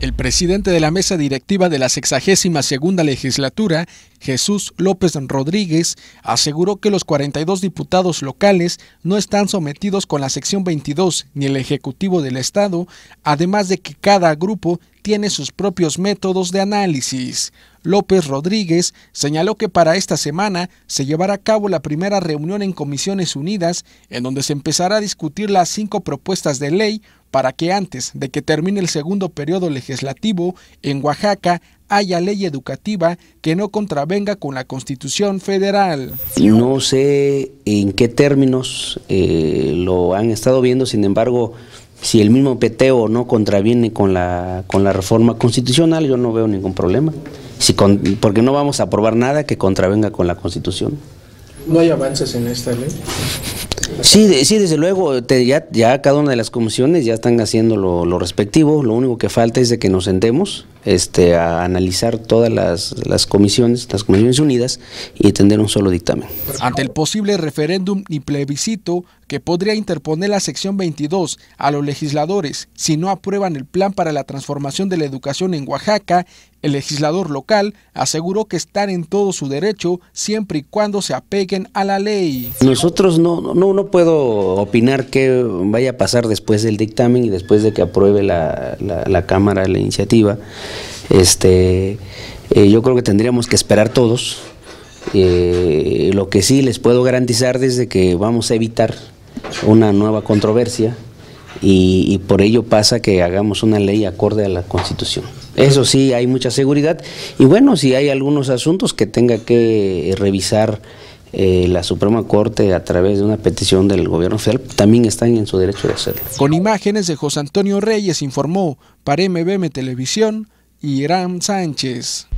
El presidente de la mesa directiva de la 62 legislatura, Jesús López Rodríguez, aseguró que los 42 diputados locales no están sometidos con la sección 22 ni el Ejecutivo del Estado, además de que cada grupo tiene sus propios métodos de análisis. López Rodríguez señaló que para esta semana se llevará a cabo la primera reunión en Comisiones Unidas, en donde se empezará a discutir las cinco propuestas de ley para que antes de que termine el segundo periodo legislativo en Oaxaca haya ley educativa que no contravenga con la Constitución federal. No sé en qué términos eh, lo han estado viendo, sin embargo, si el mismo PTO no contraviene con la, con la reforma constitucional, yo no veo ningún problema porque no vamos a aprobar nada que contravenga con la Constitución. ¿No hay avances en esta ley? Sí, sí, desde luego, ya, cada una de las comisiones ya están haciendo lo, respectivo, lo único que falta es de que nos sentemos este, a analizar todas las, las comisiones, las comisiones unidas y tener un solo dictamen. Ante el posible referéndum y plebiscito, que podría interponer la sección 22 a los legisladores si no aprueban el plan para la transformación de la educación en Oaxaca, el legislador local aseguró que están en todo su derecho siempre y cuando se apeguen a la ley. Nosotros no, no, no puedo opinar qué vaya a pasar después del dictamen y después de que apruebe la, la, la Cámara la iniciativa. Este, eh, yo creo que tendríamos que esperar todos. Eh, lo que sí les puedo garantizar desde que vamos a evitar una nueva controversia y, por ello pasa que hagamos una ley acorde a la Constitución. Eso sí, hay mucha seguridad y bueno, si hay algunos asuntos que tenga que revisar eh, la Suprema Corte a través de una petición del gobierno federal, también están en su derecho de hacerlo. Con imágenes de José Antonio Reyes informó para MBM Televisión, Irán Sánchez.